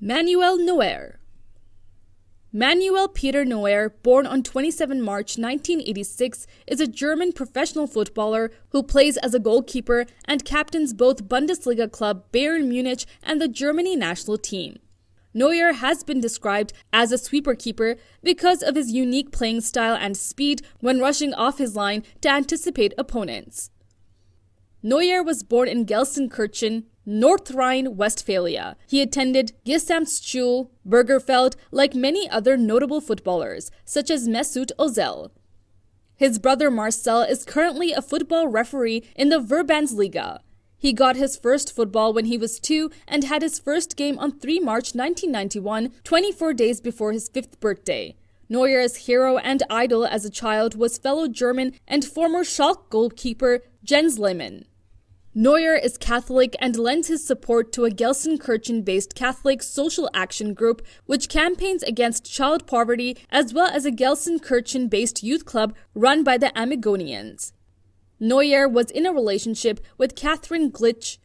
Manuel Noer. Manuel Peter Neuer, born on 27 March 1986, is a German professional footballer who plays as a goalkeeper and captains both Bundesliga club Bayern Munich and the Germany national team. Neuer has been described as a sweeper keeper because of his unique playing style and speed when rushing off his line to anticipate opponents. Neuer was born in Gelsenkirchen, North Rhine-Westphalia. He attended Gesamtschule Bergerfeld, like many other notable footballers, such as Mesut Ozil. His brother Marcel is currently a football referee in the Verbandsliga. He got his first football when he was two and had his first game on 3 March 1991, 24 days before his fifth birthday. Neuer's hero and idol as a child was fellow German and former Schalke goalkeeper Jens Lehmann. Neuer is Catholic and lends his support to a Gelsenkirchen based Catholic social action group which campaigns against child poverty, as well as a Gelsenkirchen based youth club run by the Amigonians. Neuer was in a relationship with Catherine Glitch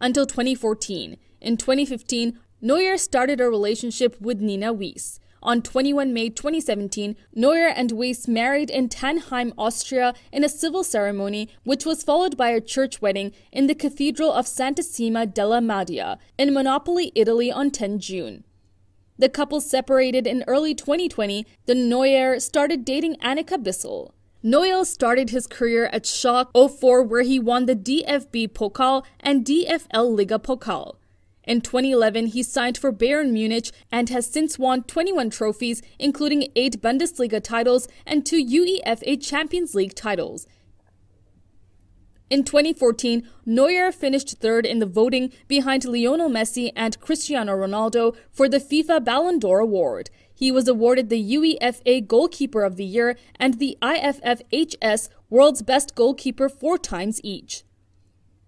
until 2014. In 2015, Neuer started a relationship with Nina Wies. On 21 May 2017, Neuer and Weiss married in Tannheim, Austria, in a civil ceremony, which was followed by a church wedding in the Cathedral of Santa Sima della Madia in Monopoli, Italy, on 10 June. The couple separated in early 2020. The Neuer started dating Annika Bissell. Neuer started his career at Schalke 04 where he won the DFB Pokal and DFL Liga Pokal. In 2011, he signed for Bayern Munich and has since won 21 trophies, including eight Bundesliga titles and two UEFA Champions League titles. In 2014, Neuer finished third in the voting behind Lionel Messi and Cristiano Ronaldo for the FIFA Ballon d'Or award. He was awarded the UEFA Goalkeeper of the Year and the IFFHS World's Best Goalkeeper four times each.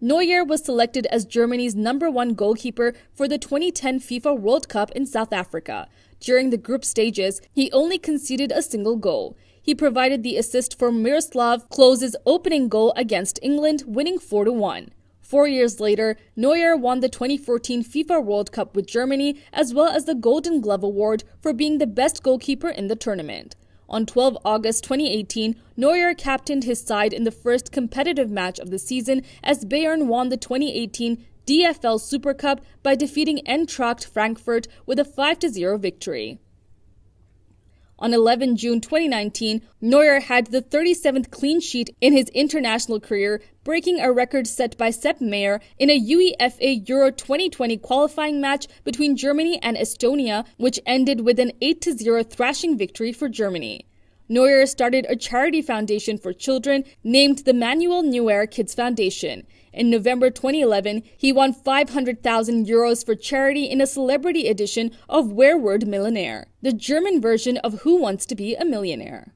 Neuer was selected as Germany's number one goalkeeper for the 2010 FIFA World Cup in South Africa. During the group stages, he only conceded a single goal. He provided the assist for Miroslav Kloses' opening goal against England, winning 4 1. Four years later, Neuer won the 2014 FIFA World Cup with Germany, as well as the Golden Glove Award for being the best goalkeeper in the tournament. On 12 August 2018, Neuer captained his side in the first competitive match of the season as Bayern won the 2018 DFL Super Cup by defeating Eintracht Frankfurt with a 5-0 victory. On 11 June 2019, Neuer had the 37th clean sheet in his international career, breaking a record set by Sepp Mayer in a UEFA Euro 2020 qualifying match between Germany and Estonia, which ended with an 8-0 thrashing victory for Germany. Neuer started a charity foundation for children named the Manuel Neuer Kids Foundation. In November 2011, he won 500,000 euros for charity in a celebrity edition of Where Word Millionaire, the German version of Who Wants to Be a Millionaire.